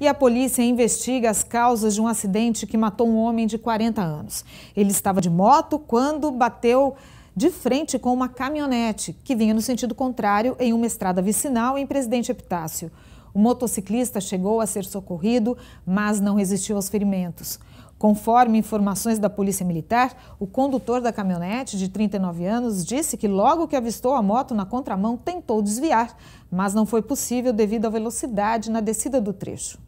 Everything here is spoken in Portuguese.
E a polícia investiga as causas de um acidente que matou um homem de 40 anos. Ele estava de moto quando bateu de frente com uma caminhonete que vinha no sentido contrário em uma estrada vicinal em Presidente Epitácio. O motociclista chegou a ser socorrido, mas não resistiu aos ferimentos. Conforme informações da Polícia Militar, o condutor da caminhonete, de 39 anos, disse que logo que avistou a moto na contramão, tentou desviar, mas não foi possível devido à velocidade na descida do trecho.